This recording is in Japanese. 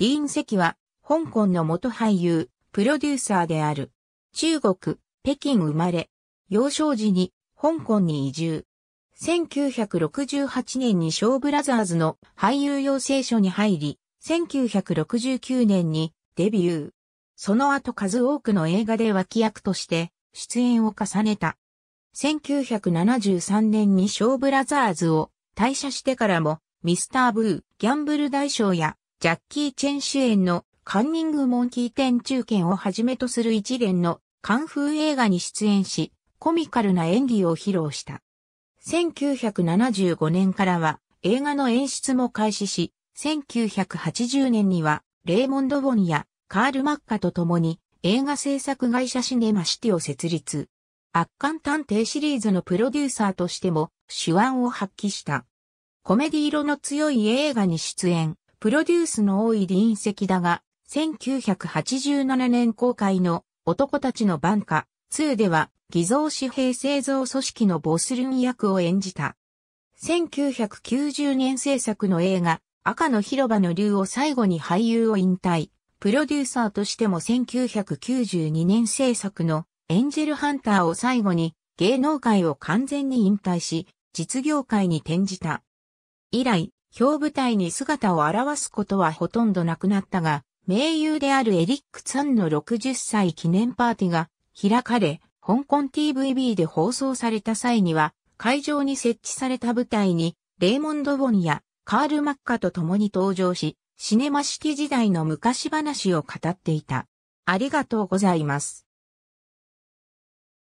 ディーン・石は、香港の元俳優、プロデューサーである。中国、北京生まれ。幼少時に、香港に移住。1968年にショーブラザーズの俳優養成所に入り、1969年にデビュー。その後数多くの映画で脇役として出演を重ねた。1973年にショーブラザーズを退社してからもミスター・ブー、ギャンブル大賞やジャッキー・チェン主演のカンニング・モンキーテン中堅をはじめとする一連のカンフー映画に出演し、コミカルな演技を披露した。1975年からは映画の演出も開始し、1980年にはレーモンド・ボンやカール・マッカと共に映画制作会社シネマシティを設立。圧巻探偵シリーズのプロデューサーとしても手腕を発揮した。コメディ色の強い映画に出演、プロデュースの多い林石だが、1987年公開の男たちの番歌2では偽造紙幣製造組織のボスルン役を演じた。1990年制作の映画赤の広場の竜を最後に俳優を引退。プロデューサーとしても1992年制作のエンジェルハンターを最後に芸能界を完全に引退し、実業界に転じた。以来、表舞台に姿を現すことはほとんどなくなったが、名優であるエリック・ツァンの60歳記念パーティーが開かれ、香港 TVB で放送された際には、会場に設置された舞台に、レイモンド・ボンやカール・マッカと共に登場し、シネマシティ時代の昔話を語っていた。ありがとうございます。